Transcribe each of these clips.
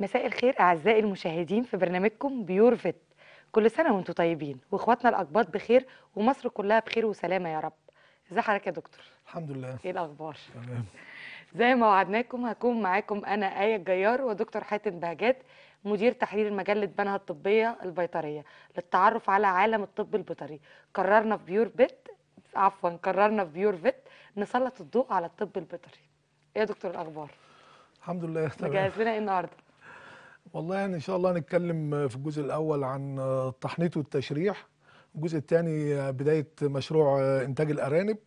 مساء الخير أعزائي المشاهدين في برنامجكم بيورفت كل سنة وانتم طيبين وإخواتنا الأقباط بخير ومصر كلها بخير وسلامة يا رب إزي حضرتك يا دكتور؟ الحمد لله إيه الأخبار؟ تمام زي ما وعدناكم هكون معاكم أنا آية الجيار ودكتور حاتم بهجات مدير تحرير مجلة بنها الطبية البيطرية للتعرف على عالم الطب البيطري قررنا في بيور فيت عفوا قررنا في بيور فيت نسلط الضوء على الطب البيطري إيه يا دكتور الأخبار؟ الحمد لله تمام مجهز لنا إيه النهارده؟ والله يعني ان شاء الله هنتكلم في الجزء الاول عن التحنيط والتشريح الجزء الثاني بدايه مشروع انتاج الارانب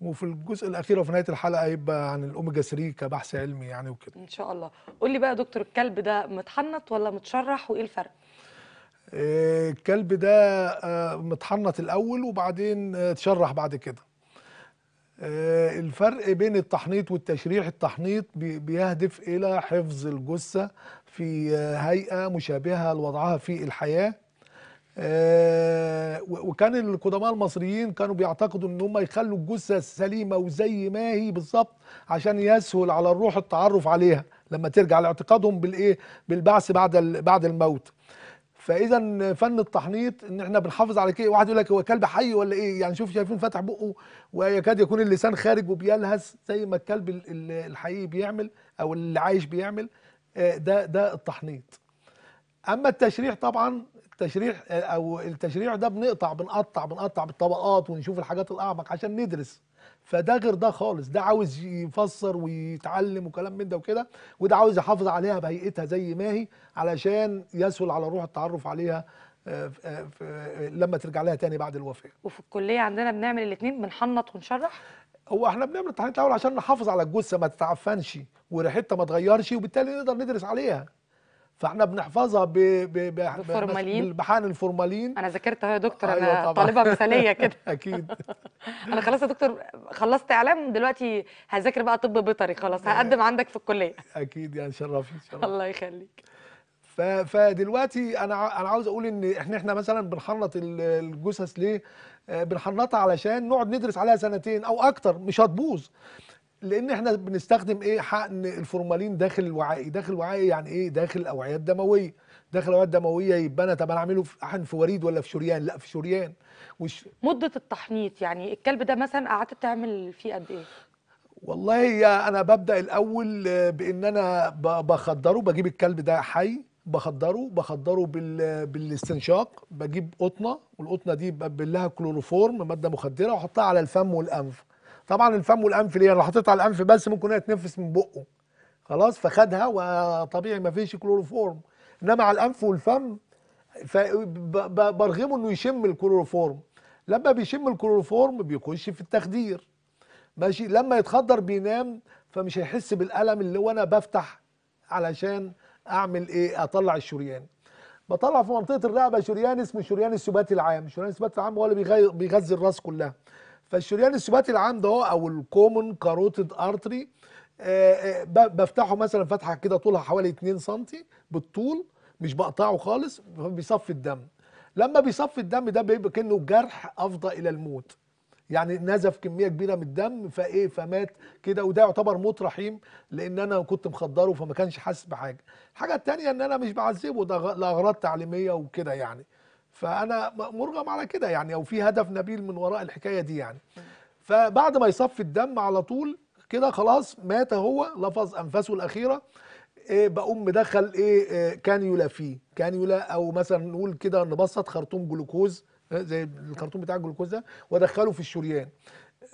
وفي الجزء الاخير وفي نهايه الحلقه هيبقى عن الاوميجا 3 كبحث علمي يعني وكده ان شاء الله قول لي بقى يا دكتور الكلب ده متحنط ولا متشرح وايه الفرق آه، الكلب ده آه، متحنط الاول وبعدين اتشرح آه، بعد كده آه، الفرق بين التحنيط والتشريح التحنيط بيهدف إلى حفظ الجثة في آه، هيئة مشابهة لوضعها في الحياة آه، وكان القدماء المصريين كانوا بيعتقدوا ان هم يخلوا الجثه سليمه وزي ما هي بالظبط عشان يسهل على الروح التعرف عليها لما ترجع لاعتقادهم بالايه بالبعث بعد بعد الموت فاذا فن التحنيط ان احنا بنحافظ على كده واحد يقول لك هو كلب حي ولا ايه يعني شوف شايفين فتح بقه ويكاد يكون اللسان خارج وبيلهث زي ما الكلب الحقيقي بيعمل او اللي عايش بيعمل آه، ده ده التحنيط اما التشريح طبعا التشريح آه، او التشريع ده بنقطع بنقطع بنقطع بالطبقات ونشوف الحاجات الاعمق عشان ندرس فده غير ده خالص ده عاوز يفسر ويتعلم وكلام من ده وكده وده عاوز يحافظ عليها بهيئتها زي ما هي علشان يسهل على روح التعرف عليها آه، آه، لما ترجع لها تاني بعد الوفاه وفي الكليه عندنا بنعمل الاثنين بنحنط ونشرح هو احنا بنعمل التحنيط الاول عشان نحافظ على الجثه ما تتعفنش وريحتها ما تغيرش وبالتالي نقدر ندرس عليها فاحنا بنحفظها ب... ب... بالفورمالين بحقن الفورمالين انا ذاكرتها يا دكتور انا أيوة طالبه مثاليه كده اكيد انا خلاص يا دكتور خلصت اعلام دلوقتي هذاكر بقى طب بيطري خلاص هقدم آه. عندك في الكليه اكيد يعني شرفني شرف. الله يخليك ف... فدلوقتي انا انا عاوز اقول ان احنا احنا مثلا بنحنط الجثث ليه آه، بنحنطها علشان نقعد ندرس عليها سنتين او اكتر مش هتبوظ لان احنا بنستخدم ايه حقن الفورمالين داخل الوعائي داخل الوعائي يعني ايه داخل الاوعيه الدمويه داخل الاوعيه الدمويه يبقى انا طب انا اعمله في حقن في وريد ولا في شريان لا في شريان وش مده التحنيط يعني الكلب ده مثلا قعدت تعمل فيه قد ايه والله يا انا ببدا الاول بان انا بخدره بجيب الكلب ده حي بخدره بخدره بال... بالاستنشاق بجيب قطنه والقطنه دي ببلها كلوروفورم ماده مخدره واحطها على الفم والانف طبعا الفم والانف ليه لو حطيت على الانف بس ممكن هي تنفس من بقه خلاص فخدها وطبيعي ما فيش كلوروفورم انما على الانف والفم برغمه انه يشم الكلوروفورم لما بيشم الكلوروفورم بيخش في التخدير ماشي لما يتخدر بينام فمش هيحس بالالم اللي وانا بفتح علشان اعمل ايه اطلع الشريان بطلع في منطقه الرقبه شريان اسمه شريان السباتي العام شريان السباتي العام هو اللي بيغذي الراس كلها فالشريان السباتي العام ده هو او الكومن كاروتد ارتري آه، آه، بفتحه مثلا فتحه كده طولها حوالي 2 سم بالطول مش بقطعه خالص بيصفي الدم لما بيصفي الدم ده بيبقى كانه جرح افضى الى الموت يعني نزف كميه كبيره من الدم فايه فمات كده وده يعتبر موت رحيم لان انا كنت مخدره فما كانش حاسس بحاجه الحاجه الثانيه ان انا مش بعذبه ده لاغراض تعليميه وكده يعني فانا مرغم على كده يعني او في هدف نبيل من وراء الحكايه دي يعني فبعد ما يصفي الدم على طول كده خلاص مات هو لفظ انفاسه الاخيره إيه بقوم مدخل ايه, إيه كانيولا فيه كانيولا او مثلا نقول كده نبسط خرطوم جلوكوز إيه، زي الخرطوم بتاع الجلوكوز ده وادخله في الشريان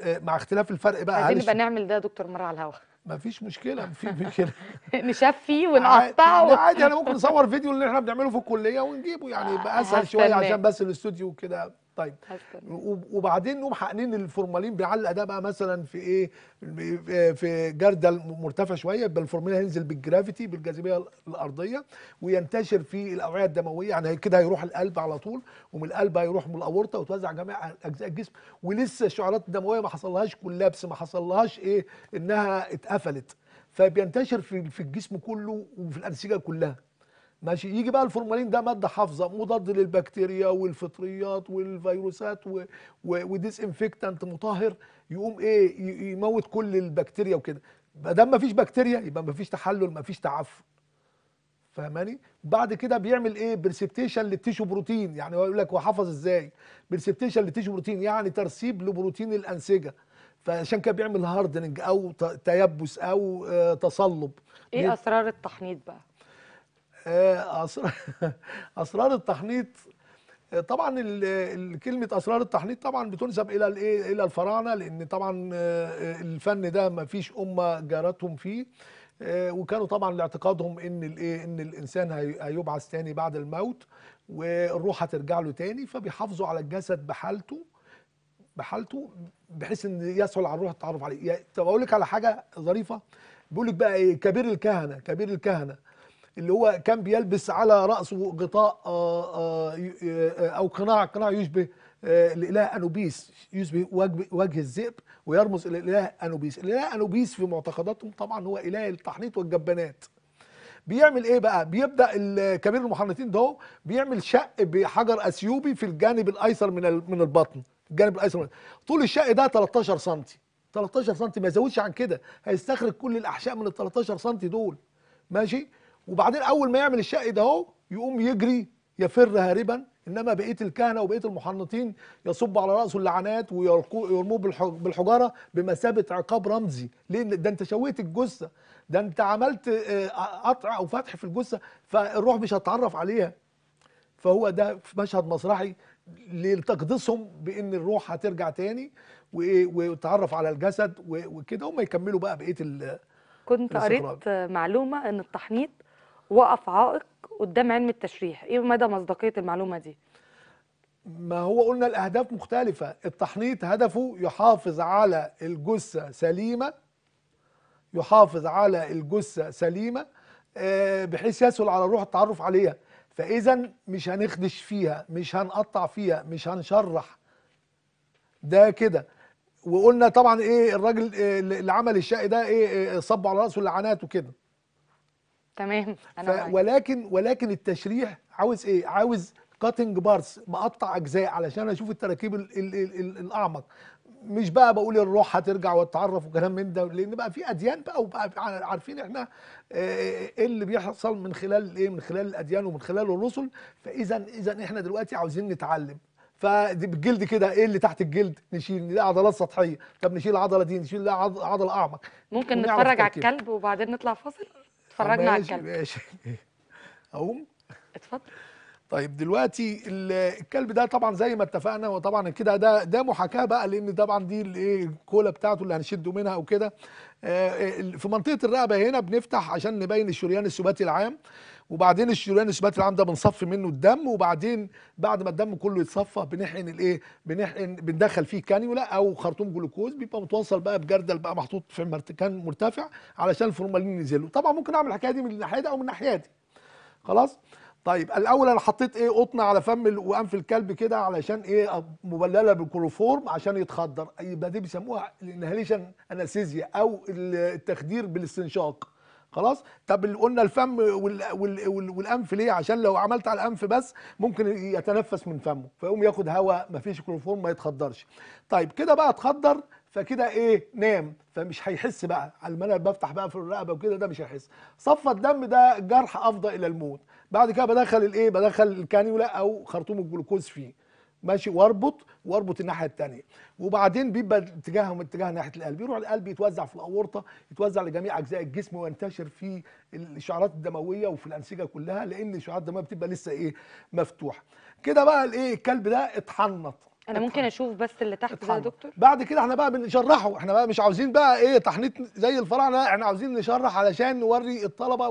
إيه، مع اختلاف الفرق بقى عايزين نبقى نعمل ده يا دكتور مره على الهواء ما فيش مشكله في كده نشفيه ونقطعه يعني عادي انا يعني ممكن نصور فيديو اللي احنا بنعمله في الكليه ونجيبه يعني يبقى اسهل شويه عشان بس الاستوديو وكده طيب وبعدين نقوم حقنين الفورمالين بيعلق ده بقى مثلا في ايه في جردل مرتفع شويه يبقى الفورمالين هينزل بالجرافيتي بالجاذبيه الارضيه وينتشر في الاوعيه الدمويه يعني كده هيروح القلب على طول ومن القلب هيروح من الاورطه وتوزع جميع اجزاء الجسم ولسه الشعرات الدمويه ما حصلهاش كولابس ما حصلهاش ايه انها اتقفلت فبينتشر في الجسم كله وفي الانسجه كلها ماشي يجي بقى الفورمالين ده ماده حافظه مضاد للبكتيريا والفطريات والفيروسات و... و... انفكتنت مطهر يقوم ايه ي... يموت كل البكتيريا وكده ما دام مفيش بكتيريا يبقى مفيش تحلل مفيش تعفن فاهماني بعد كده بيعمل ايه بريسبتيشن للتيشو بروتين يعني هو يقول لك هو حافظ ازاي بريسبتيشن للتيشو بروتين يعني ترسيب لبروتين الانسجه فعشان كده بيعمل هاردنج او تيبس او آه، تصلب ايه اسرار التحنيط بقى آه، اسرار التحنيط آه، طبعا كلمه اسرار التحنيط طبعا بتنسب الى الايه الى الفراعنه لان طبعا آه، الفن ده ما فيش امه جارتهم فيه وكانوا طبعا لاعتقادهم ان الايه ان الانسان هيبعث تاني بعد الموت والروح هترجع له تاني فبيحافظوا على الجسد بحالته بحالته بحيث ان يسهل على الروح التعرف عليه يعني طب اقول لك على حاجه ظريفه بيقول لك بقى ايه كبير الكهنه كبير الكهنه اللي هو كان بيلبس على رأسه غطاء آه، آه، آه، أو قناع قناع يشبه الاله انوبيس يشبه وجه الذئب ويرمز الى الاله انوبيس الاله انوبيس في معتقداتهم طبعا هو اله التحنيط والجبانات بيعمل ايه بقى بيبدا كبير المحنطين ده بيعمل شق بحجر اثيوبي في الجانب الايسر من من البطن الجانب الايسر من طول الشق ده 13 سم 13 سم ما يزودش عن كده هيستخرج كل الاحشاء من ال 13 سم دول ماشي وبعدين اول ما يعمل الشق ده اهو يقوم يجري يفر هاربا انما بقيه الكهنه وبقيه المحنطين يصب على راسه اللعنات ويرموه بالحجاره بمثابه عقاب رمزي لان ده انت شويت الجثه ده انت عملت آه، آه، قطع او فتح في الجثه فالروح مش هتتعرف عليها فهو ده في مشهد مسرحي لتقديسهم بان الروح هترجع تاني وتتعرف على الجسد وكده هم يكملوا بقى بقيه كنت قريت معلومه ان التحنيط وقف عائق قدام علم التشريح ايه مدى مصداقيه المعلومه دي ما هو قلنا الاهداف مختلفه التحنيط هدفه يحافظ على الجثه سليمه يحافظ على الجثه سليمه آه، بحيث يسهل على الروح التعرف عليها فاذا مش هنخدش فيها مش هنقطع فيها مش هنشرح ده كده وقلنا طبعا ايه الراجل آه، اللي عمل الشقي ده ايه آه، صب على راسه اللعنات وكده تمام أنا ف... ولكن ولكن التشريح عاوز ايه عاوز كاتنج بارس مقطع اجزاء علشان اشوف التراكيب ال ال ال ال الاعمق مش بقى بقول الروح هترجع وتتعرف وكلام من ده لان بقى في اديان بقى وبقى عارفين احنا ايه اللي بيحصل من خلال ايه من خلال الاديان ومن خلال الرسل فاذا اذا احنا دلوقتي عاوزين نتعلم بالجلد كده ايه اللي تحت الجلد نشيل ده عضلات سطحيه طب نشيل العضله دي نشيل عضله اعمق ممكن نتفرج على الكلب وبعدين نطلع فاصل اتفرجنا على الكلب ماشي اقوم اتفضل طيب دلوقتي الكلب ده طبعا زي ما اتفقنا وطبعا كده ده ده محاكاه بقى لان طبعا دي الايه الكولا بتاعته اللي هنشده منها وكده آه، في منطقه الرقبه هنا بنفتح عشان نبين الشريان السباتي العام وبعدين الشريان الشمات العام ده بنصفي منه الدم وبعدين بعد ما الدم كله يتصفى بنحقن الايه بنحقن بندخل فيه كانيولا او خرطوم جلوكوز بيبقى متوصل بقى بجردل بقى محطوط في مكان مرتفع علشان الفورمالين ينزل طبعا ممكن اعمل الحكايه دي من الناحيه دي او من الناحيه دي خلاص طيب الاول انا حطيت ايه قطن على فم وانف الكلب كده علشان ايه مبلله بالكلوفورم عشان يتخدر يبقى دي بيسموها الانهيليشن انستيزيا او التخدير بالاستنشاق خلاص طب اللي قلنا الفم والانف ليه عشان لو عملت على الانف بس ممكن يتنفس من فمه فيقوم ياخد هواء مفيش كلوروفورم ما يتخدرش طيب كده بقى اتخدر فكده ايه نام فمش هيحس بقى على ما انا بفتح بقى في الرقبه وكده ده مش هيحس صفى الدم ده جرح افضى الى الموت بعد كده بدخل الايه بدخل الكانيولا او خرطوم الجلوكوز فيه ماشي واربط واربط الناحيه الثانيه وبعدين بيبقى اتجاههم اتجاه ناحيه القلب يروح القلب يتوزع في الاورطه يتوزع لجميع اجزاء الجسم وينتشر في الاشعارات الدمويه وفي الانسجه كلها لان الاشعارات الدمويه بتبقى لسه ايه مفتوحه كده بقى الايه الكلب ده اتحنط انا ممكن اشوف بس اللي تحت ده يا دكتور بعد كده احنا بقى بنشرحه احنا بقى مش عاوزين بقى ايه تحنيط زي الفراعنه احنا عاوزين نشرح علشان نوري الطلبه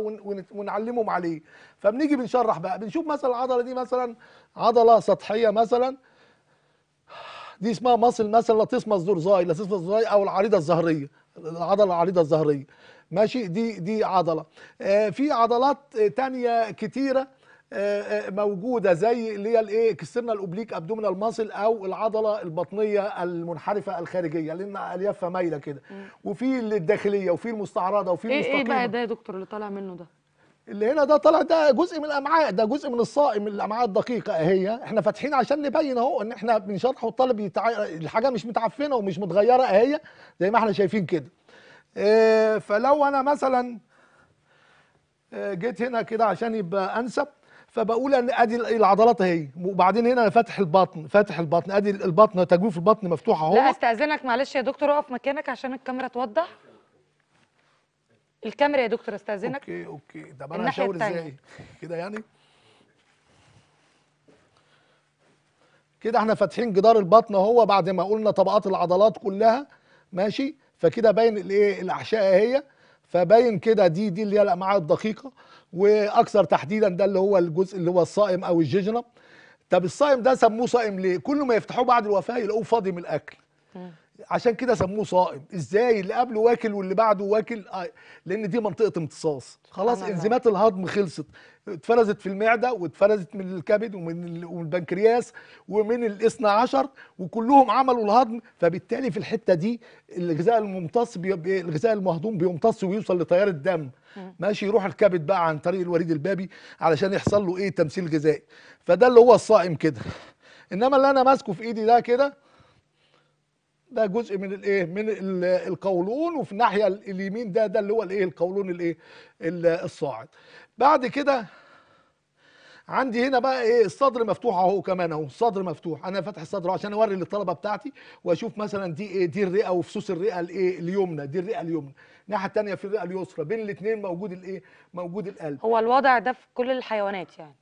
ونعلمهم عليه فبنيجي بنشرح بقى بنشوف مثلا العضله دي مثلا عضله سطحيه مثلا دي اسمها مصل مثلا لاتيس مصدورزاي لاتيس مصدورزاي او العريضه الظهريه العضله العريضه الظهريه ماشي دي دي عضله آه في عضلات تانية كتيره آه، آه، موجوده زي اللي هي الايه كسرنا الاوبليك ابدومينال ماسل او العضله البطنيه المنحرفه الخارجيه لان اليافه مايله كده وفي الداخليه وفي المستعرضه وفي المستقيمه ايه بقى ده يا دكتور اللي طالع منه ده اللي هنا ده طالع ده جزء من الامعاء ده جزء من الصائم الامعاء الدقيقه اهي احنا فاتحين عشان نبين اهو ان احنا بنشرحه الطالب يتع... الحاجه مش متعفنه ومش متغيره اهي زي ما احنا شايفين كده إيه فلو انا مثلا آه، جيت هنا كده عشان يبقى انسب فبقول ان ادي العضلات اهي وبعدين هنا انا فاتح البطن فاتح البطن ادي البطن تجويف البطن مفتوح اهو لا استاذنك معلش يا دكتور اقف مكانك عشان الكاميرا توضح الكاميرا يا دكتور استاذنك اوكي اوكي طب انا هشاور ازاي كده يعني كده احنا فاتحين جدار البطن اهو بعد ما قلنا طبقات العضلات كلها ماشي فكده باين الايه الاحشاء اهي فباين كده دي دي اللي هي الامعاء الدقيقه واكثر تحديدا ده اللي هو الجزء اللي هو الصائم او الججنه طب الصائم ده سموه صائم ليه كل ما يفتحوه بعد الوفاه يلاقوه فاضي من الاكل عشان كده سموه صائم ازاي اللي قبله واكل واللي بعده واكل آه، لان دي منطقه امتصاص خلاص انزيمات الهضم خلصت اتفرزت في المعده واتفرزت من الكبد ومن البنكرياس ومن الاثنى عشر وكلهم عملوا الهضم فبالتالي في الحته دي الغذاء الممتص بي... الغذاء المهضوم بيمتص ويوصل لتيار الدم ماشي يروح الكبد بقى عن طريق الوريد البابي علشان يحصل له ايه تمثيل غذائي فده اللي هو الصائم كده انما اللي انا ماسكه في ايدي ده كده ده جزء من الايه من القولون وفي الناحيه اليمين ده ده اللي هو الايه القولون الايه الصاعد بعد كده عندي هنا بقى ايه الصدر مفتوح اهو كمان اهو الصدر مفتوح انا فاتح الصدر عشان اوري للطلبه بتاعتي واشوف مثلا دي ايه دي الرئه وفصوص الرئه الايه اليمنى دي الرئه اليمنى الناحيه الثانيه في الرئه اليسرى بين الاثنين موجود الايه موجود القلب هو الوضع ده في كل الحيوانات يعني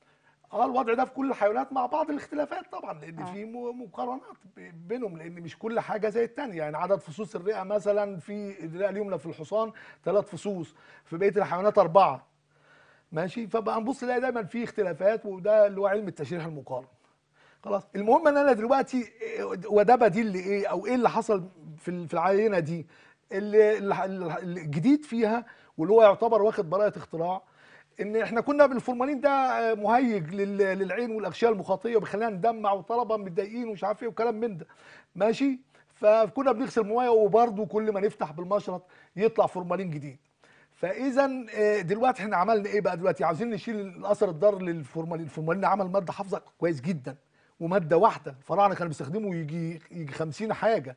اه الوضع ده في كل الحيوانات مع بعض الاختلافات طبعا لان آه. في مقارنات بينهم لان مش كل حاجه زي الثانيه يعني عدد فصوص الرئه مثلا في الرئه اليمنى في الحصان ثلاث فصوص في بقيه الحيوانات اربعه ماشي فبقى نبص نلاقي دايما في اختلافات وده اللي هو علم التشريح المقارن خلاص المهم ان انا دلوقتي وده بديل لايه او ايه اللي حصل في العينه دي اللي الجديد فيها واللي هو يعتبر واخد براءه اختراع ان احنا كنا بالفورمالين ده آه، مهيج للعين والاغشيه المخاطيه وبيخلينا ندمع وطلبه متضايقين ومش عارف ايه وكلام من ده ماشي فكنا بنغسل ميه وبرده كل ما نفتح بالمشرط يطلع فورمالين جديد فاذا آه، دلوقتي احنا عملنا ايه بقى دلوقتي عاوزين نشيل الاثر الضار للفورمالين الفورمالين عمل ماده حافظه كويس جدا وماده واحده الفراعنه كانوا بيستخدموا يجي يجي 50 حاجه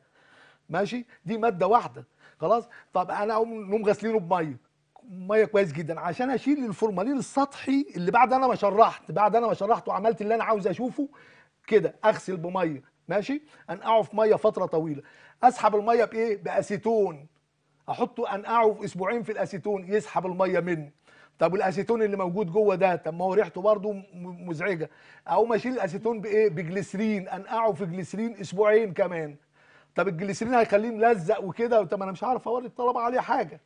ماشي دي ماده واحده خلاص طب انا اقوم نقوم غاسلينه بميه ميه كويس جدا عشان اشيل الفورمالين السطحي اللي بعد انا ما شرحت بعد انا ما شرحت وعملت اللي انا عاوز اشوفه كده اغسل بميه ماشي انقعه في ميه فتره طويله اسحب الميه بايه باسيتون احطه انقعه في اسبوعين في الاسيتون يسحب الميه منه طب والاسيتون اللي موجود جوه ده طب ما هو ريحته برده مزعجه اقوم اشيل الاسيتون بايه بجليسرين انقعه في جليسرين اسبوعين كمان طب الجليسرين هيخليه ملزق وكده طب انا مش عارف اوري الطلبه عليه حاجه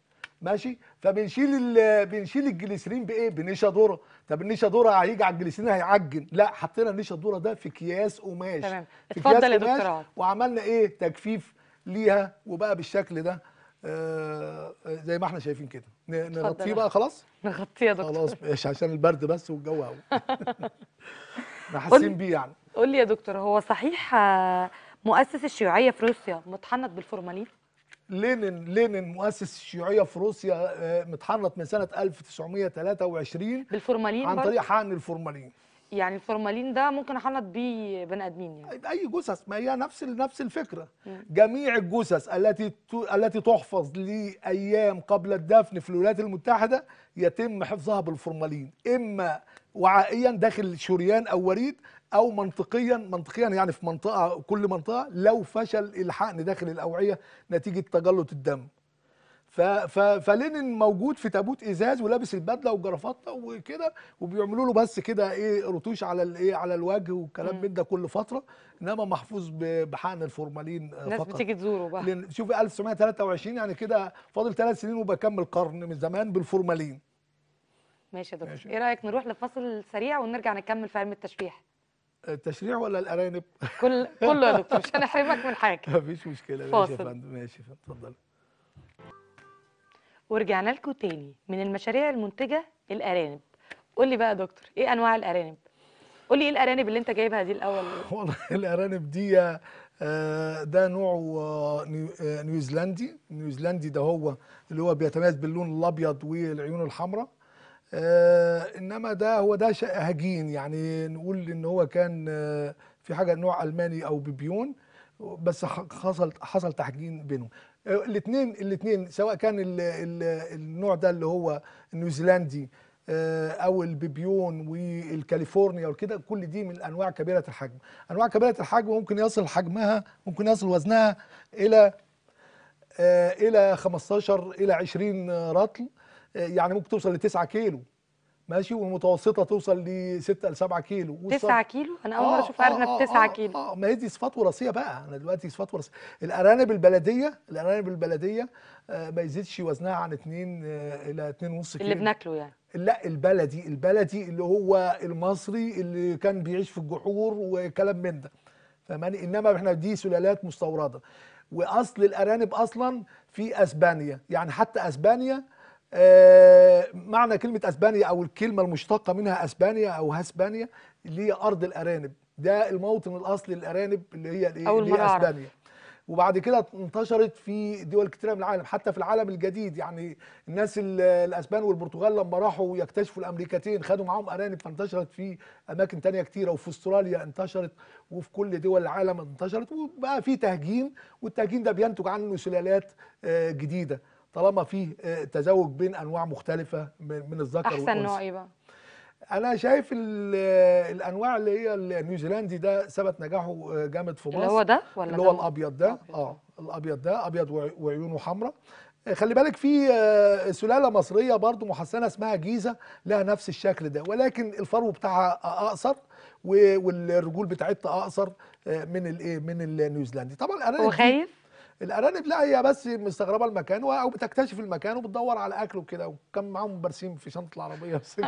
ماشي فبنشيل آه، بنشيل الجليسرين بايه بنشا دوره طب النشا دوره هيجي على الجليسرين هيعجن لا حطينا النشا دوره ده في اكياس قماش تمام اتفضل يا دكتور وعملنا ايه تجفيف ليها وبقى بالشكل ده آه, آه، زي ما احنا شايفين كده نغطيه بقى خلاص نغطيه يا دكتور خلاص ماشي عشان البرد بس والجو قوي حاسين بيه يعني قول لي يا دكتور هو صحيح آه، مؤسس الشيوعيه في روسيا متحنط بالفورمالين لينين لينين مؤسس الشيوعيه في روسيا آه، متحنط من سنه 1923 بالفورمالين عن طريق حقن الفورمالين يعني الفورمالين ده ممكن احنط بيه بني ادمين يعني اي جثث ما هي نفس نفس الفكره مم. جميع الجثث التي التي تحفظ لايام قبل الدفن في الولايات المتحده يتم حفظها بالفورمالين اما وعائيا داخل شريان او وريد او منطقيا منطقيا يعني في منطقه كل منطقه لو فشل الحقن داخل الاوعيه نتيجه تجلط الدم فلينين موجود في تابوت ازاز ولابس البدله والجرافطه وكده وبيعملوا له بس كده ايه رتوش على الايه على الوجه والكلام من ده كل فتره انما محفوظ بحقن الفورمالين الناس فقط بتيجي تزوره بقى شوفي 1923 يعني كده فاضل ثلاث سنين وبكمل قرن من زمان بالفورمالين ماشي يا دكتور ايه رايك نروح لفصل سريع ونرجع نكمل في علم التشبيح التشريع ولا الارانب؟ كل كله يا دكتور مش هنحرمك من حاجه مفيش مشكله ماشي يا فندم ماشي اتفضل ورجعنا لكم تاني من المشاريع المنتجه الارانب قول لي بقى يا دكتور ايه انواع الارانب؟ قول لي ايه الارانب اللي انت جايبها دي الاول؟ والله الارانب دي آه، ده نوعه آه، آه، نيوزيلندي نيوزيلندي ده هو اللي هو بيتميز باللون الابيض والعيون الحمراء آه، انما ده هو ده هجين يعني نقول ان هو كان آه، في حاجه نوع الماني او بيبيون بس حصل حصل تحجين بينهم آه، الاثنين الاثنين سواء كان الـ الـ النوع ده اللي هو النيوزيلندي او البيبيون والكاليفورنيا وكده كل دي من انواع كبيره الحجم انواع كبيره الحجم ممكن يصل حجمها ممكن يصل وزنها الى الى 15 الى 20 رطل يعني ممكن توصل ل 9 كيلو ماشي والمتوسطه توصل ل 6 ل 7 كيلو 9 كيلو انا اول مره آه، اشوف ارنب آه، 9 آه، كيلو اه ما هي دي صفات وراثيه بقى انا دلوقتي صفات وراثيه الارانب البلديه الارانب البلديه ما يزيدش وزنها عن 2 الى 2.5 كيلو اللي بناكله يعني لا البلدي البلدي اللي هو المصري اللي كان بيعيش في الجحور وكلام من ده فماني انما احنا دي سلالات مستورده واصل الارانب اصلا في اسبانيا يعني حتى اسبانيا آه، معنى كلمة أسبانيا أو الكلمة المشتقة منها أسبانيا أو هسبانيا اللي هي أرض الأرانب ده الموطن الأصلي للأرانب اللي هي إيه؟ أو اللي أسبانيا وبعد كده انتشرت في دول كتيره من العالم حتى في العالم الجديد يعني الناس الاسبان والبرتغال لما راحوا يكتشفوا الامريكتين خدوا معاهم ارانب فانتشرت في اماكن تانية كتيره وفي استراليا انتشرت وفي كل دول العالم انتشرت وبقى في تهجين والتهجين ده بينتج عنه سلالات آه، جديده طالما فيه آه، تزوج بين انواع مختلفه من الذكر والانثى احسن نوع ايه بقى انا شايف آه، الانواع اللي هي النيوزيلندي ده ثبت نجاحه آه، جامد في مصر اللي هو ده ولا اللي هو الابيض ده اه الابيض ده ابيض وعيونه حمراء خلي بالك في سلاله مصريه برضو محسنه اسمها جيزه لها نفس الشكل ده ولكن الفرو بتاعها اقصر والرجول بتاعتها اقصر من الايه من النيوزيلندي طبعا هو خايف الارانب لا هي بس مستغربه المكان او بتكتشف المكان وبتدور على اكل وكده وكان معاهم برسيم في شنطه العربيه بس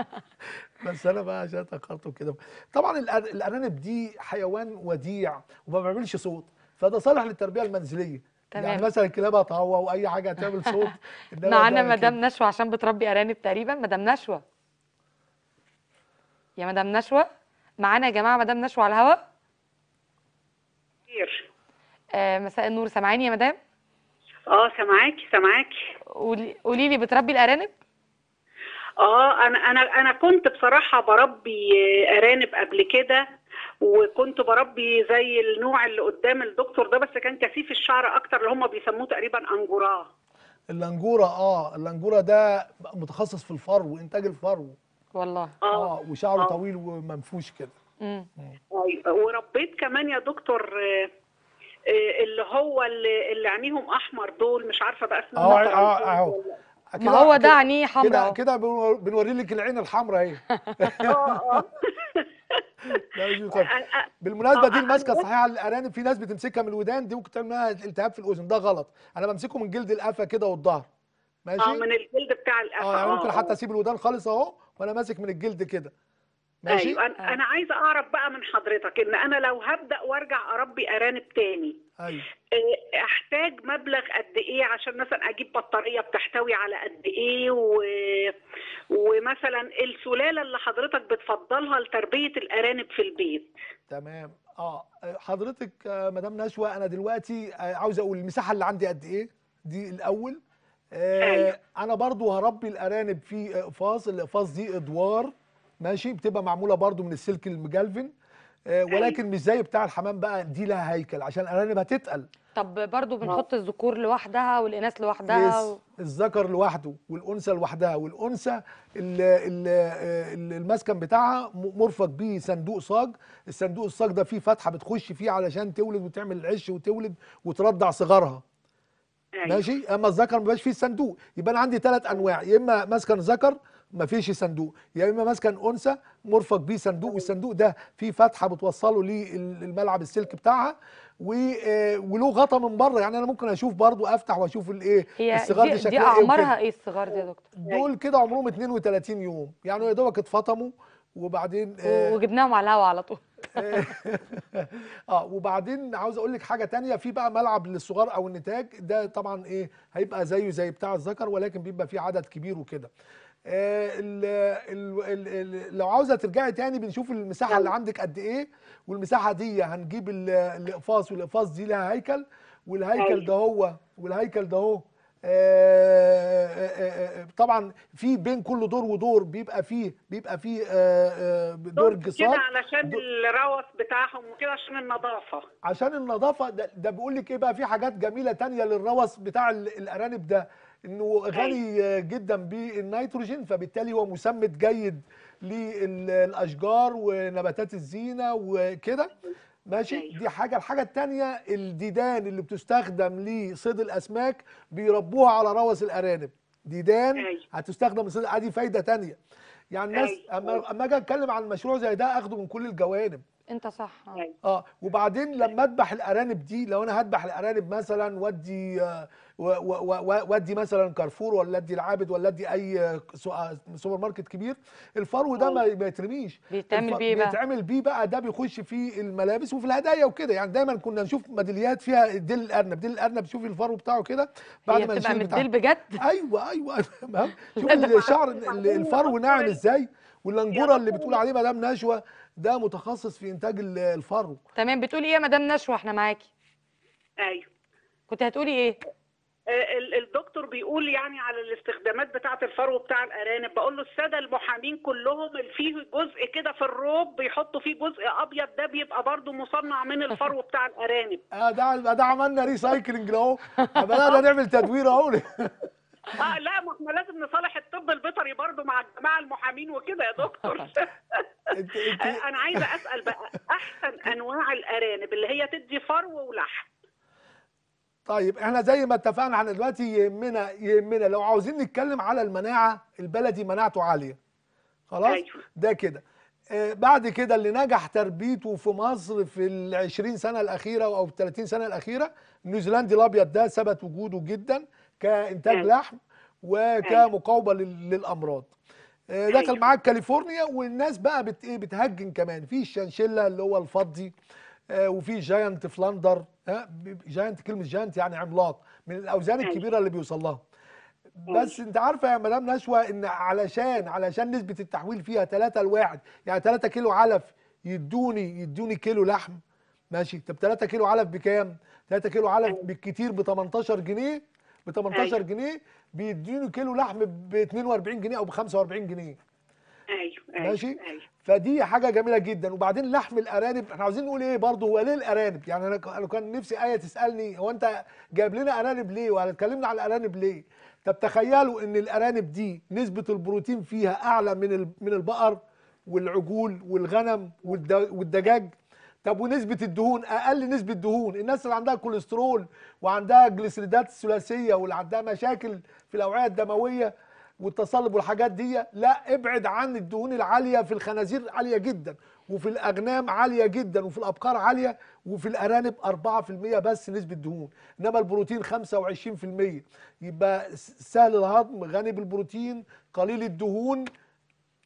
بس انا بقى عشان اتاخرت وكده طبعا الارانب دي حيوان وديع وما بيعملش صوت فده صالح للتربيه المنزليه يعني تمام. يعني مثلا الكلاب هتعوى واي حاجه هتعمل صوت معانا مدام نشوى عشان بتربي ارانب تقريبا مدام نشوى يا مدام نشوى معانا يا جماعه مدام نشوى على الهواء آه، مساء النور سامعاني يا مدام اه سامعاكي سامعاكي قولي لي بتربي الارانب اه انا انا انا كنت بصراحه بربي ارانب قبل كده وكنت بربي زي النوع اللي قدام الدكتور ده بس كان كثيف الشعر اكتر اللي هم بيسموه تقريبا انجوراه الانجوره اه الانجوره ده متخصص في الفرو انتاج الفرو والله اه, آه وشعره آه. طويل ومنفوش كده امم وربيت كمان يا دكتور آه، إيه، اللي هو اللي, اللي عينيهم احمر دول مش عارفه بقى اسمهم اه اه اهو طيب، طيب، طيب. ما هو ده عينيه حمراء كده كده بنوري لك العين الحمراء اهي أه،, اه اه بالمناسبه دي أه، الماسكه الصحيحه أه، للارانب في ناس بتمسكها من الودان دي ممكن تعمل لها التهاب في الاذن ده غلط انا بمسكه من جلد القفا كده والظهر ماشي اه من الجلد بتاع القفا اه يعني ممكن حتى اسيب الودان خالص اهو وانا ماسك من الجلد كده ماشي؟ ايوه انا, آه. أنا عايزه اعرف بقى من حضرتك ان انا لو هبدا وارجع اربي ارانب تاني ايوه آه، احتاج مبلغ قد ايه عشان مثلا اجيب بطاريه بتحتوي على قد ايه و... ومثلا السلاله اللي حضرتك بتفضلها لتربيه الارانب في البيت تمام اه حضرتك آه، مدام نشوى انا دلوقتي عاوز اقول المساحه اللي عندي قد ايه دي الاول آه أيوة. انا برضو هربي الارانب في اقفاص الاقفاص دي ادوار ماشي بتبقى معموله برضو من السلك المجلفن آه، أيوة. ولكن مش زي بتاع الحمام بقى دي لها هيكل عشان الارانب هتتقل طب برضو بنحط الذكور لوحدها والاناث لوحدها و... الذكر لوحده والانثى لوحدها والانثى المسكن بتاعها مرفق بيه صندوق صاج الصندوق الصاج ده فيه فتحه بتخش فيه علشان تولد وتعمل العش وتولد وترضع صغارها أيوة. ماشي اما الذكر ما فيه صندوق يبقى انا عندي ثلاث انواع يا اما مسكن ذكر مفيش صندوق يا اما مسكن انثى مرفق بيه صندوق والصندوق ده فيه فتحه بتوصله للملعب السلك بتاعها و آه، وله غطا من بره يعني انا ممكن اشوف برده افتح واشوف الايه الصغار دي, دي إيه اعمارها ايه الصغار دي يا دكتور دول كده عمرهم 32 يوم يعني يا دوبك اتفطموا وبعدين آه، وجبناهم على الهوا على طول اه وبعدين عاوز اقول لك حاجه تانية في بقى ملعب للصغار او النتاج ده طبعا ايه هيبقى زيه زي بتاع الذكر ولكن بيبقى فيه عدد كبير وكده آه، لو عاوزه ترجعي تاني بنشوف المساحه اللي عندك قد ايه والمساحه دي هنجيب الاقفاص والاقفاص دي لها هيكل والهيكل أيوة. ده هو والهيكل ده هو آه، آه، طبعا في بين كل دور ودور بيبقى فيه بيبقى فيه دور جسار كده علشان الروث بتاعهم وكده عشان النظافه عشان النظافه ده, ده بيقول لك ايه بقى في حاجات جميله تانية للروث بتاع الارانب ده انه غني أيوة. جدا بالنيتروجين فبالتالي هو مسمد جيد للاشجار ونباتات الزينه وكده ماشي أيوة. دي حاجه الحاجه الثانيه الديدان اللي بتستخدم لصيد الاسماك بيربوها على روس الارانب ديدان أيوة. هتستخدم لصيد ادي آه، فايده ثانيه يعني الناس اما اجي اتكلم عن مشروع زي ده اخده من كل الجوانب انت صح اه وبعدين لما اذبح الارانب دي لو انا هذبح الارانب مثلا وادي آه وادي مثلا كارفور ولا ادي العابد ولا ادي اي آه، سوبر ماركت كبير الفرو ده ما يترميش بيتعمل بيه بقى بيتعمل بيه بقى ده بيخش في الملابس وفي الهدايا وكده يعني دايما كنا نشوف ميداليات فيها ديل الارنب ديل الارنب شوفي الفرو بتاعه كده بعد ما بتبقى من بجد ايوه ايوه تمام شوف الشعر الفرو ناعم ازاي واللنجوره اللي بتقول عليه مدام نشوه ده متخصص في انتاج الفرو تمام بتقولي ايه يا مدام نشوه احنا معاكي ايوه كنت هتقولي ايه آه، الدكتور بيقول يعني على الاستخدامات بتاعه الفرو بتاع الارانب بقول له الساده المحامين كلهم اللي فيه جزء كده في الروب بيحطوا فيه جزء ابيض ده بيبقى برضه مصنع من الفرو بتاع الارانب اه ده ده عملنا ريسايكلنج اهو بدانا نعمل تدوير اهو اه لا ما احنا لازم نصالح الطب البيطري برضه مع الجماعه المحامين وكده يا دكتور انا عايزه اسال بقى احسن انواع الارانب اللي هي تدي فرو ولحم طيب احنا زي ما اتفقنا على دلوقتي يهمنا يهمنا لو عاوزين نتكلم على المناعه البلدي مناعته عاليه خلاص أيوه. ده كده آه، بعد كده اللي نجح تربيته في مصر في ال 20 سنه الاخيره او في 30 سنه الاخيره نيوزيلندي الابيض ده ثبت وجوده جدا كانتاج أيوه. لحم وكمقاومه أيوه. للامراض آه، دخل أيوه. معاك كاليفورنيا والناس بقى بت ايه بتهجن كمان في الشنشله اللي هو الفضي آه، وفي جاينت فلاندر جاينت كلمه جاينت يعني عملاق من الاوزان أيوة. الكبيره اللي بيوصل لها أيوة. بس انت عارفه يا مدام نشوى ان علشان علشان نسبه التحويل فيها 3 لواحد يعني 3 كيلو علف يدوني يدوني كيلو لحم ماشي طب 3 كيلو علف بكام 3 كيلو علف أيوة. بالكتير ب 18 جنيه ب 18 جنيه بيدوني كيلو لحم ب 42 جنيه او ب 45 جنيه ايوه ايوه ماشي فدي حاجه جميله جدا وبعدين لحم الارانب احنا عاوزين نقول ايه برضه هو ليه الارانب يعني انا كان نفسي ايه تسالني هو انت جايب لنا ارانب ليه ولا اتكلمنا على الارانب ليه طب تخيلوا ان الارانب دي نسبه البروتين فيها اعلى من من البقر والعجول والغنم والدجاج طب ونسبه الدهون اقل نسبه دهون الناس اللي عندها كوليسترول وعندها جليسيريدات ثلاثيه واللي عندها مشاكل في الاوعيه الدمويه والتصلب والحاجات دي لا ابعد عن الدهون العاليه في الخنازير عاليه جدا وفي الاغنام عاليه جدا وفي الابقار عاليه وفي الارانب 4% بس نسبه دهون انما البروتين 25% يبقى سهل الهضم غني بالبروتين قليل الدهون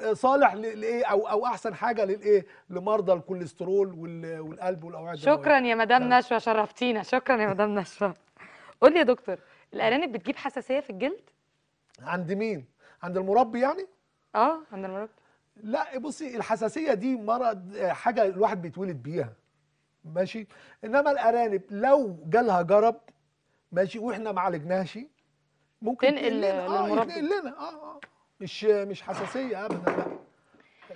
آه، صالح للايه او او احسن حاجه للايه لمرضى الكوليسترول والقلب والاوعيه شكرا يا مدام نشوى شرفتينا شكرا يا مدام نشوى قول لي يا دكتور الارانب بتجيب حساسيه في الجلد عند مين عند المربي يعني اه عند المربي لا بصي الحساسيه دي مرض حاجه الواحد بيتولد بيها ماشي انما الارانب لو جالها جرب ماشي واحنا ما عالجناهاش ممكن تنقل آه، للمربي آه لنا اه اه مش مش حساسيه ابدا لا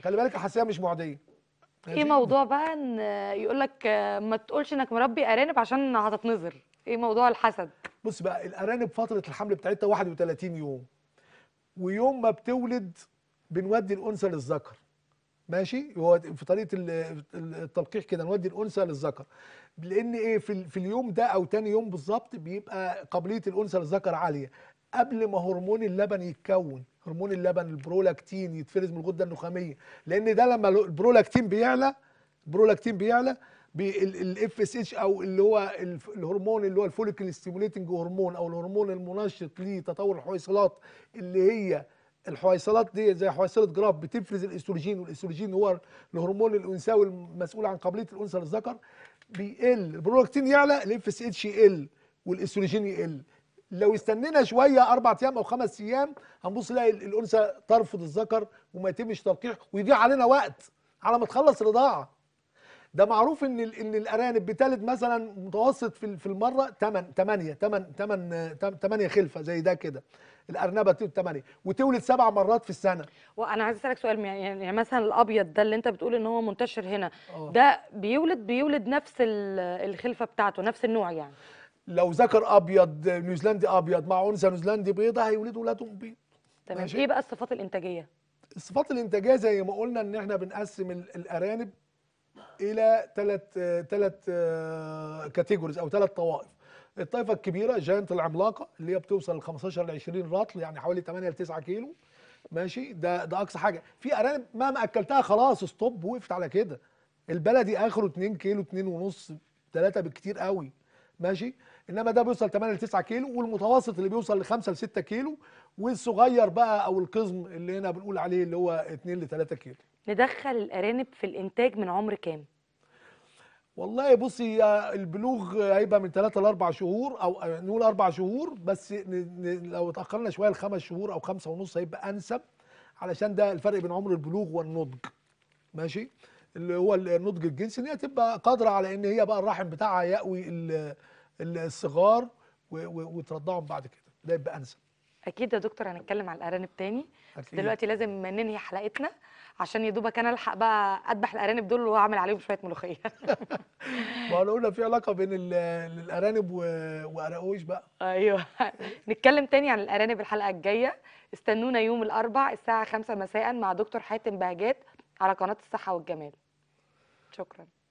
خلي بالك الحساسيه مش معديه ايه موضوع بقى ان يقول لك ما تقولش انك مربي ارانب عشان هتتنظر ايه موضوع الحسد بص بقى الارانب فتره الحمل بتاعتها 31 يوم ويوم ما بتولد بنودي الانثى للذكر ماشي هو في طريقه التلقيح كده نودي الانثى للذكر لان ايه في, في اليوم ده او تاني يوم بالظبط بيبقى قابليه الانثى للذكر عاليه قبل ما هرمون اللبن يتكون هرمون اللبن البرولاكتين يتفرز من الغده النخاميه لان ده لما البرولاكتين بيعلى البرولاكتين بيعلى بالاف اس اتش او اللي هو الهرمون اللي هو الفوليكل ستيموليتنج هرمون او الهرمون المنشط لتطور الحويصلات اللي هي الحويصلات دي زي حويصله جراف بتفرز الاستروجين والاستروجين هو الهرمون الانثوي المسؤول عن قابليه الانثى للذكر بيقل البرولاكتين يعلى الاف اس اتش يقل والاستروجين يقل لو استنينا شويه اربع ايام او خمس ايام هنبص نلاقي الانثى ترفض الذكر وما يتمش تلقيح ويضيع علينا وقت على ما تخلص رضاعه ده معروف ان ان الارانب بتلد مثلا متوسط في في المره 8 8 8 8 8 خلفه زي ده كده الارنبه تولد 8 وتولد سبع مرات في السنه وانا عايز اسالك سؤال يعني-, يعني-, يعني مثلا الابيض ده اللي انت بتقول ان هو منتشر هنا أوه. ده بيولد بيولد نفس الخلفه بتاعته نفس النوع يعني لو ذكر ابيض نيوزيلندي ابيض مع انثى نيوزيلندي بيضاء هيولدوا ولادهم بيض تمام ايه بقى الصفات الانتاجيه الصفات الانتاجيه زي ما قلنا ان احنا بنقسم الارانب الى ثلاث ثلاث كاتيجوريز او ثلاث طوائف الطائفه الكبيره جاينت العملاقه اللي هي بتوصل ل 15 ل 20 رطل يعني حوالي 8 ل 9 كيلو ماشي ده ده اقصى حاجه في ارانب مهما اكلتها خلاص ستوب وقفت على كده البلدي اخره 2 كيلو 2 ونص 3 بالكتير قوي ماشي انما ده بيوصل 8 ل 9 كيلو والمتوسط اللي بيوصل ل 5 ل 6 كيلو والصغير بقى او القزم اللي هنا بنقول عليه اللي هو 2 ل 3 كيلو ندخل الارانب في الانتاج من عمر كام والله بصي البلوغ هيبقى من 3 ل 4 شهور او نقول 4 شهور بس لو اتاخرنا شويه لخمس شهور او خمسة ونص هيبقى انسب علشان ده الفرق بين عمر البلوغ والنضج ماشي اللي هو النضج الجنسي ان هي تبقى قادره على ان هي بقى الرحم بتاعها يأوي الصغار وترضعهم بعد كده ده يبقى انسب اكيد يا دكتور هنتكلم على الارانب تاني أكيد. دلوقتي لازم ننهي حلقتنا عشان يا دوبك انا الحق بقى اذبح الارانب دول واعمل عليهم شويه ملوخيه ما قلنا في علاقه بين الارانب وقرقوش بقى ايوه نتكلم تاني عن الارانب الحلقه الجايه استنونا يوم الاربع الساعه 5 مساء مع دكتور حاتم بهجات على قناه الصحه والجمال شكرا